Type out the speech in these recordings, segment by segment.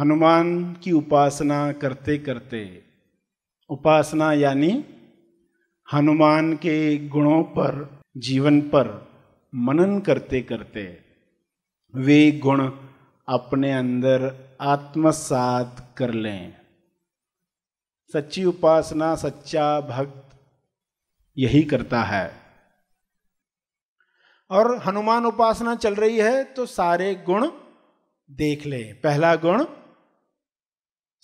हनुमान की उपासना करते करते उपासना यानी हनुमान के गुणों पर जीवन पर मनन करते करते वे गुण अपने अंदर आत्मसात कर लें सच्ची उपासना सच्चा भक्त यही करता है और हनुमान उपासना चल रही है तो सारे गुण देख लें पहला गुण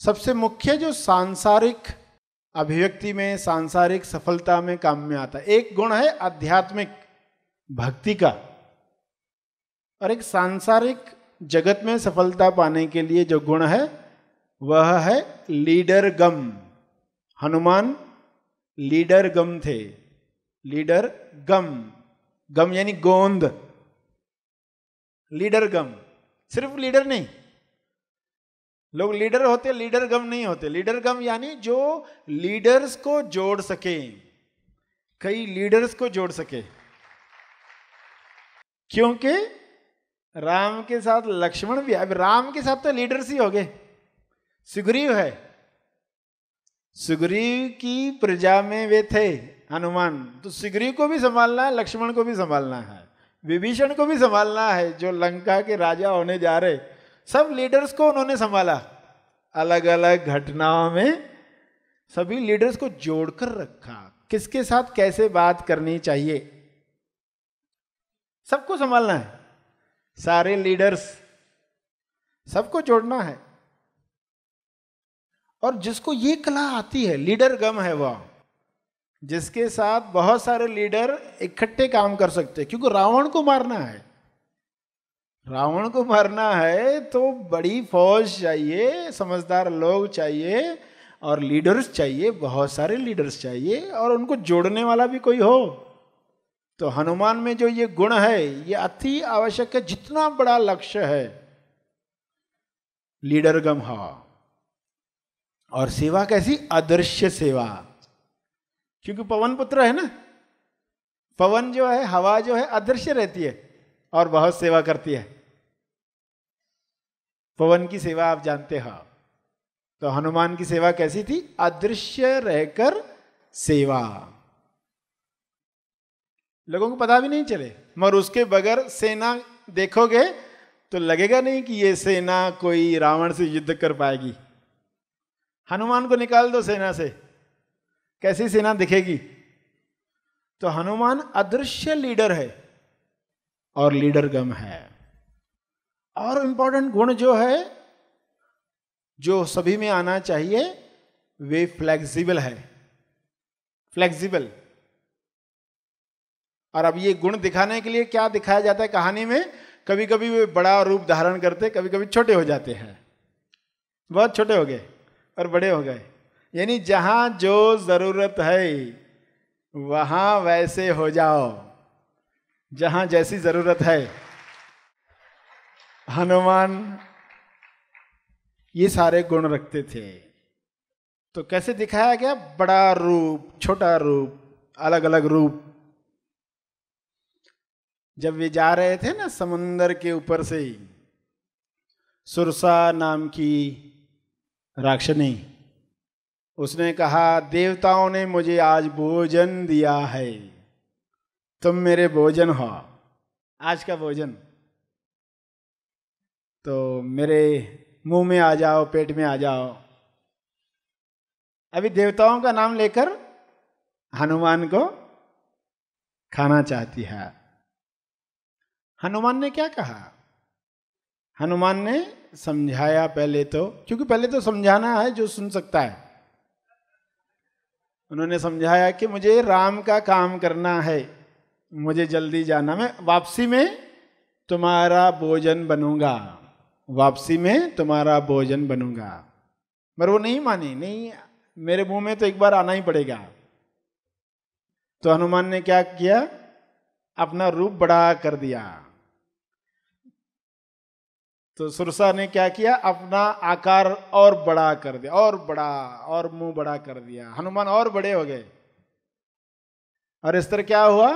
सबसे मुख्य जो सांसारिक अभिव्यक्ति में सांसारिक सफलता में काम में आता है एक गुण है आध्यात्मिक भक्ति का और एक सांसारिक जगत में सफलता पाने के लिए जो गुण है वह है लीडर गम हनुमान लीडर गम थे लीडर गम गम यानी गोंद लीडर गम सिर्फ लीडर नहीं लोग लीडर होते लीडर गम नहीं होते लीडर गम यानी जो लीडर्स को जोड़ सके कई लीडर्स को जोड़ सके क्योंकि राम के साथ लक्ष्मण भी अब राम के साथ तो लीडर्स ही हो गए सुग्रीव है सुग्रीव की प्रजा में वे थे हनुमान तो सुग्रीव को भी संभालना है लक्ष्मण को भी संभालना है विभीषण को भी संभालना है जो लंका के राजा होने जा रहे सब लीडर्स को उन्होंने संभाला अलग अलग घटनाओं में सभी लीडर्स को जोड़कर रखा किसके साथ कैसे बात करनी चाहिए सबको संभालना है सारे लीडर्स सबको जोड़ना है और जिसको ये कला आती है लीडर गम है वह जिसके साथ बहुत सारे लीडर इकट्ठे काम कर सकते हैं क्योंकि रावण को मारना है रावण को मारना है तो बड़ी फौज चाहिए समझदार लोग चाहिए और लीडर्स चाहिए बहुत सारे लीडर्स चाहिए और उनको जोड़ने वाला भी कोई हो तो हनुमान में जो ये गुण है ये अति आवश्यक है जितना बड़ा लक्ष्य है लीडर गम हवा और सेवा कैसी अदृश्य सेवा क्योंकि पवन पुत्र है ना पवन जो है हवा जो है अदृश्य रहती है और बहुत सेवा करती है पवन की सेवा आप जानते हो तो हनुमान की सेवा कैसी थी अदृश्य रहकर सेवा लोगों को पता भी नहीं चले मगर उसके बगैर सेना देखोगे तो लगेगा नहीं कि ये सेना कोई रावण से युद्ध कर पाएगी हनुमान को निकाल दो सेना से कैसी सेना दिखेगी तो हनुमान अदृश्य लीडर है और लीडर गम है और इंपॉर्टेंट गुण जो है जो सभी में आना चाहिए वे फ्लेक्सिबल है फ्लेक्सिबल और अब ये गुण दिखाने के लिए क्या दिखाया जाता है कहानी में कभी कभी वे बड़ा रूप धारण करते कभी कभी छोटे हो जाते हैं बहुत छोटे हो गए और बड़े हो गए यानी जहां जो ज़रूरत है वहां वैसे हो जाओ जहाँ जैसी ज़रूरत है हनुमान ये सारे गुण रखते थे तो कैसे दिखाया गया बड़ा रूप छोटा रूप अलग अलग रूप जब वे जा रहे थे ना समुंदर के ऊपर से सुरसा नाम की राक्षनी उसने कहा देवताओं ने मुझे आज भोजन दिया है तुम मेरे भोजन हो आज का भोजन तो मेरे मुंह में आ जाओ पेट में आ जाओ अभी देवताओं का नाम लेकर हनुमान को खाना चाहती है हनुमान ने क्या कहा हनुमान ने समझाया पहले तो क्योंकि पहले तो समझाना है जो सुन सकता है उन्होंने समझाया कि मुझे राम का काम करना है मुझे जल्दी जाना मैं वापसी में तुम्हारा भोजन बनूंगा वापसी में तुम्हारा भोजन बनूंगा मगर वो नहीं माने नहीं मेरे मुंह में तो एक बार आना ही पड़ेगा तो हनुमान ने क्या किया अपना रूप बड़ा कर दिया तो सुरसा ने क्या किया अपना आकार और बड़ा कर दिया और बड़ा और मुंह बड़ा कर दिया हनुमान और बड़े हो गए और इस तरह क्या हुआ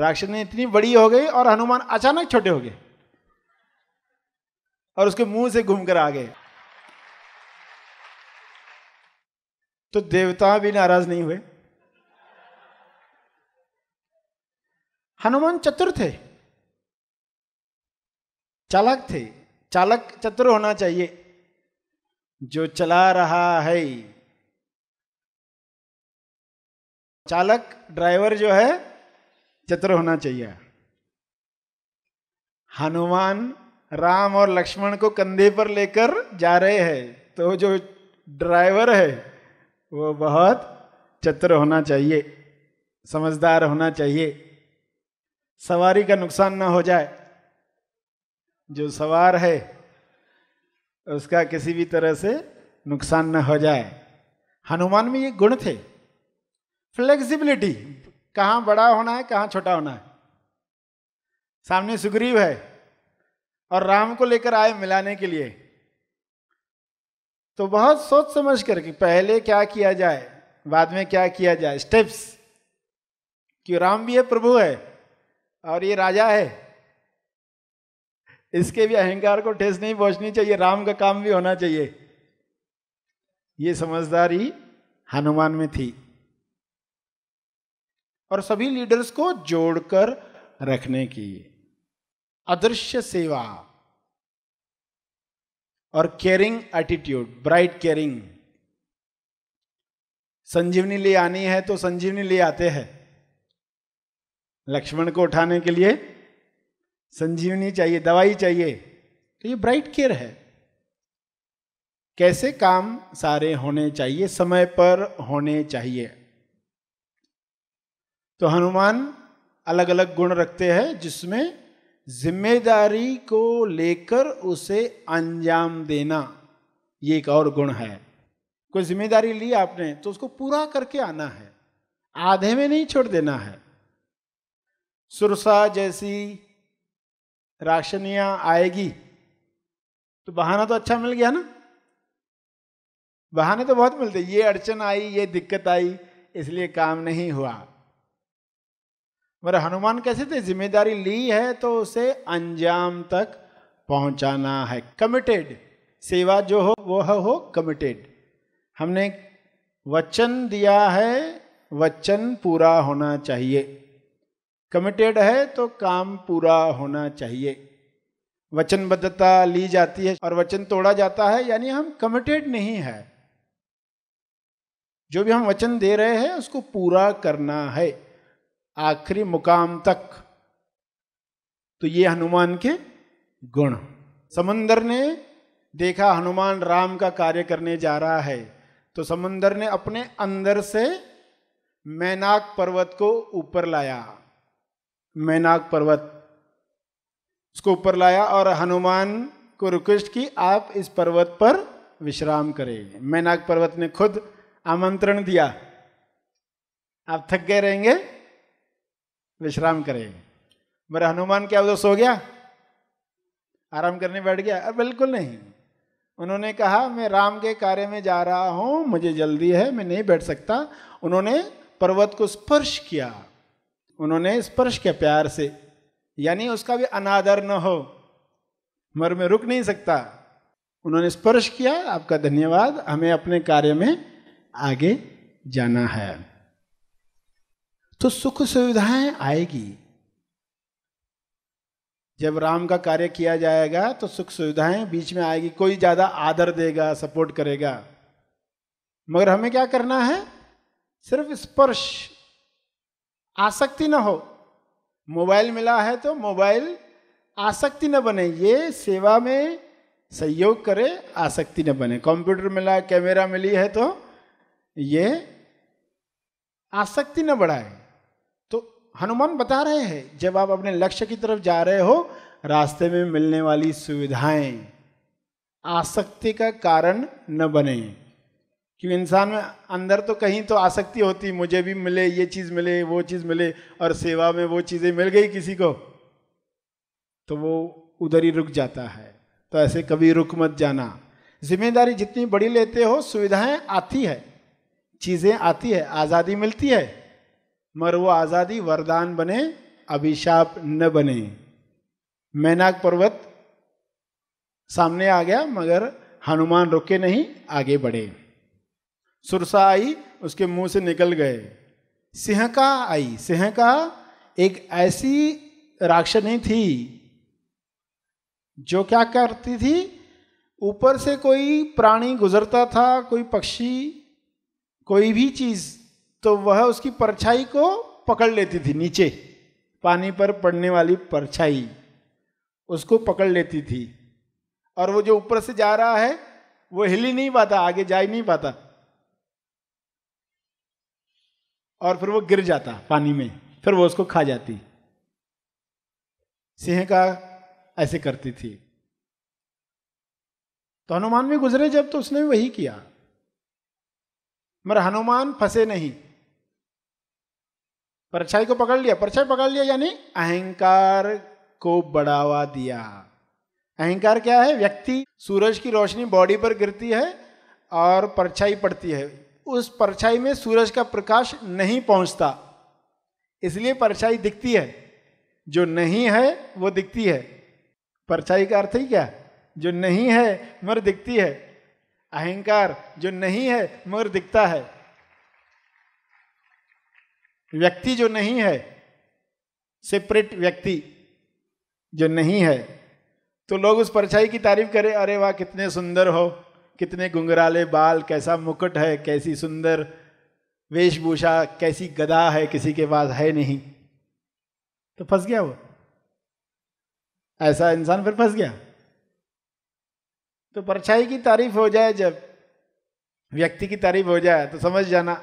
राक्षसनी इतनी बड़ी हो गई और हनुमान अचानक छोटे हो गए और उसके मुंह से घूमकर आ गए तो देवता भी नाराज नहीं हुए हनुमान चतुर थे चालक थे चालक चतुर होना चाहिए जो चला रहा है चालक ड्राइवर जो है चतुर होना चाहिए हनुमान राम और लक्ष्मण को कंधे पर लेकर जा रहे हैं तो जो ड्राइवर है वो बहुत चतुर होना चाहिए समझदार होना चाहिए सवारी का नुकसान ना हो जाए जो सवार है उसका किसी भी तरह से नुकसान ना हो जाए हनुमान में ये गुण थे फ्लेक्सिबिलिटी कहाँ बड़ा होना है कहाँ छोटा होना है सामने सुग्रीव है और राम को लेकर आए मिलाने के लिए तो बहुत सोच समझ कर कि पहले क्या किया जाए बाद में क्या किया जाए स्टेप्स कि राम भी है प्रभु है और ये राजा है इसके भी अहंकार को ठेस नहीं पहुंचनी चाहिए राम का काम भी होना चाहिए ये समझदारी हनुमान में थी और सभी लीडर्स को जोड़कर रखने की अदृश्य सेवा और caring attitude bright caring Sanjeevani ले आनी है तो संजीवनी ले आते हैं लक्ष्मण को उठाने के लिए संजीवनी चाहिए दवाई चाहिए तो ये ब्राइट केयर है कैसे काम सारे होने चाहिए समय पर होने चाहिए तो हनुमान अलग अलग गुण रखते हैं जिसमें जिम्मेदारी को लेकर उसे अंजाम देना ये एक और गुण है कोई जिम्मेदारी ली आपने तो उसको पूरा करके आना है आधे में नहीं छोड़ देना है सुरसा जैसी राशनियां आएगी तो बहाना तो अच्छा मिल गया ना बहाने तो बहुत मिलते ये अड़चन आई ये दिक्कत आई इसलिए काम नहीं हुआ मगर हनुमान कैसे थे जिम्मेदारी ली है तो उसे अंजाम तक पहुंचाना है कमिटेड सेवा जो हो वह हो कमिटेड हमने वचन दिया है वचन पूरा होना चाहिए कमिटेड है तो काम पूरा होना चाहिए वचनबद्धता ली जाती है और वचन तोड़ा जाता है यानी हम कमिटेड नहीं है जो भी हम वचन दे रहे हैं उसको पूरा करना है आखिरी मुकाम तक तो ये हनुमान के गुण समंदर ने देखा हनुमान राम का कार्य करने जा रहा है तो समंदर ने अपने अंदर से मैनाक पर्वत को ऊपर लाया मैनाक पर्वत उसको ऊपर लाया और हनुमान को रिक्वेस्ट की आप इस पर्वत पर विश्राम करें मैनाक पर्वत ने खुद आमंत्रण दिया आप थक गए रहेंगे विश्राम करे मेरा हनुमान क्या उधर सो गया आराम करने बैठ गया अब बिल्कुल नहीं उन्होंने कहा मैं राम के कार्य में जा रहा हूँ मुझे जल्दी है मैं नहीं बैठ सकता उन्होंने पर्वत को स्पर्श किया उन्होंने स्पर्श किया प्यार से यानी उसका भी अनादर न हो मर में रुक नहीं सकता उन्होंने स्पर्श किया आपका धन्यवाद हमें अपने कार्य में आगे जाना है तो सुख सुविधाएं आएगी जब राम का कार्य किया जाएगा तो सुख सुविधाएं बीच में आएगी कोई ज़्यादा आदर देगा सपोर्ट करेगा मगर हमें क्या करना है सिर्फ स्पर्श आसक्ति ना हो मोबाइल मिला है तो मोबाइल आसक्ति न बने ये सेवा में सहयोग करे आसक्ति न बने कंप्यूटर मिला कैमरा मिली है तो ये आसक्ति न बढ़ाए हनुमान बता रहे हैं जब आप अपने लक्ष्य की तरफ जा रहे हो रास्ते में मिलने वाली सुविधाएं आसक्ति का कारण न बने क्योंकि इंसान में अंदर तो कहीं तो आसक्ति होती मुझे भी मिले ये चीज़ मिले वो चीज़ मिले और सेवा में वो चीज़ें मिल गई किसी को तो वो उधर ही रुक जाता है तो ऐसे कभी रुक मत जाना जिम्मेदारी जितनी बड़ी लेते हो सुविधाएं आती है चीज़ें आती है आज़ादी मिलती है मगर वो आज़ादी वरदान बने अभिशाप न बने मैनाक पर्वत सामने आ गया मगर हनुमान रुके नहीं आगे बढ़े सुरसा आई उसके मुंह से निकल गए सिंह का आई सिंह का एक ऐसी राक्षसनी थी जो क्या करती थी ऊपर से कोई प्राणी गुजरता था कोई पक्षी कोई भी चीज़ तो वह उसकी परछाई को पकड़ लेती थी नीचे पानी पर पड़ने वाली परछाई उसको पकड़ लेती थी और वो जो ऊपर से जा रहा है वो हिल ही नहीं पाता आगे जा ही नहीं पाता और फिर वो गिर जाता पानी में फिर वो उसको खा जाती सिंह का ऐसे करती थी तो हनुमान भी गुजरे जब तो उसने वही किया मगर हनुमान फंसे नहीं परछाई को पकड़ लिया परछाई पकड़ लिया यानी अहंकार को बढ़ावा दिया अहंकार क्या है व्यक्ति सूरज की रोशनी बॉडी पर गिरती है और परछाई पड़ती है उस परछाई में सूरज का प्रकाश नहीं पहुंचता इसलिए परछाई दिखती है जो नहीं है वो दिखती है परछाई का अर्थ ही क्या जो नहीं है मगर दिखती है अहंकार जो नहीं है मगर दिखता है व्यक्ति जो नहीं है सेपरेट व्यक्ति जो नहीं है तो लोग उस परछाई की तारीफ करें अरे वाह कितने सुंदर हो कितने गुंगराले बाल कैसा मुकुट है कैसी सुंदर वेशभूषा कैसी गदा है किसी के पास है नहीं तो फंस गया वो ऐसा इंसान फिर फंस गया तो परछाई की तारीफ हो जाए जब व्यक्ति की तारीफ हो जाए तो समझ जाना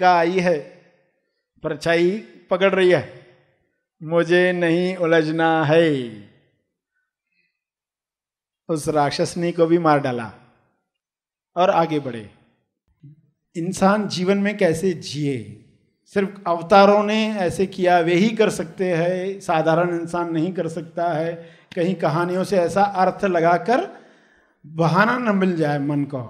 का आई है परछाई पकड़ रही है मुझे नहीं उलझना है उस राक्षसनी को भी मार डाला और आगे बढ़े इंसान जीवन में कैसे जिए सिर्फ अवतारों ने ऐसे किया वे ही कर सकते हैं साधारण इंसान नहीं कर सकता है कहीं कहानियों से ऐसा अर्थ लगाकर बहाना न मिल जाए मन को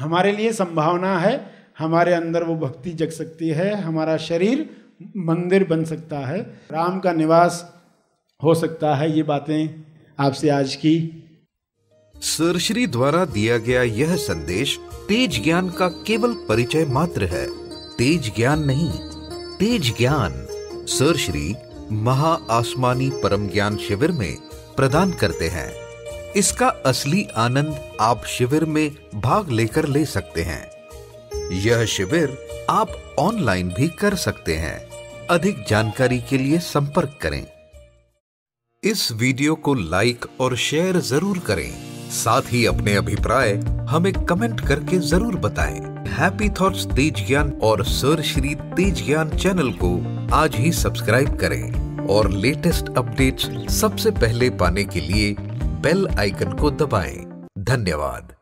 हमारे लिए संभावना है हमारे अंदर वो भक्ति जग सकती है हमारा शरीर मंदिर बन सकता है राम का निवास हो सकता है ये बातें आपसे आज की सरश्री द्वारा दिया गया यह संदेश तेज ज्ञान का केवल परिचय मात्र है तेज ज्ञान नहीं तेज ज्ञान सर श्री महा आसमानी परम ज्ञान शिविर में प्रदान करते हैं इसका असली आनंद आप शिविर में भाग लेकर ले सकते हैं यह शिविर आप ऑनलाइन भी कर सकते हैं अधिक जानकारी के लिए संपर्क करें इस वीडियो को लाइक और शेयर जरूर करें साथ ही अपने अभिप्राय हमें कमेंट करके जरूर बताएं। हैप्पी थॉट्स तेज ज्ञान और सर श्री तेज ज्ञान चैनल को आज ही सब्सक्राइब करें और लेटेस्ट अपडेट्स सबसे पहले पाने के लिए बेल आइकन को दबाएं। धन्यवाद